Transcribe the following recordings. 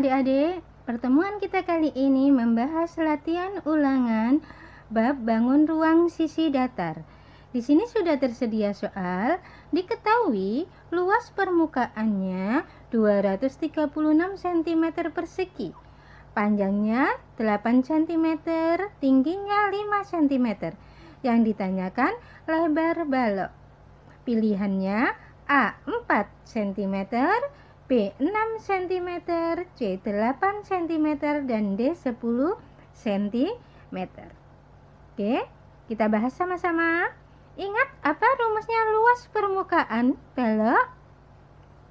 adik-adik, pertemuan kita kali ini membahas latihan ulangan bab bangun ruang sisi datar. Di sini sudah tersedia soal, diketahui luas permukaannya 236 cm persegi. Panjangnya 8 cm, tingginya 5 cm. Yang ditanyakan lebar balok. Pilihannya A 4 cm, B 6 cm, C 8 cm dan D 10 cm. Oke, kita bahas sama-sama. Ingat apa rumusnya luas permukaan pelek?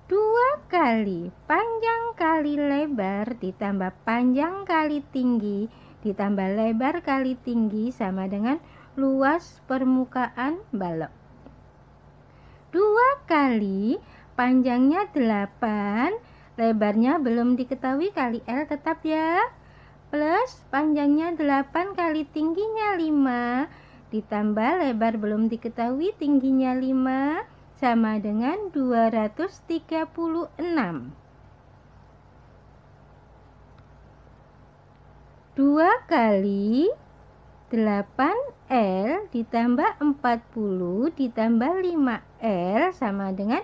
2 kali panjang kali lebar ditambah panjang kali tinggi ditambah lebar kali tinggi sama dengan luas permukaan balok. 2 kali Panjangnya 8, lebarnya belum diketahui kali L tetap ya. Plus panjangnya 8 kali tingginya 5, ditambah lebar belum diketahui tingginya 5, sama dengan 236. 2 kali 8L ditambah 40 ditambah 5L sama dengan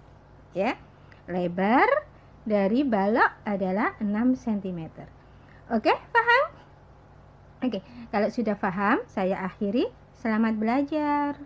ya. Lebar dari balok adalah 6 cm. Oke, paham? Oke, kalau sudah paham saya akhiri. Selamat belajar.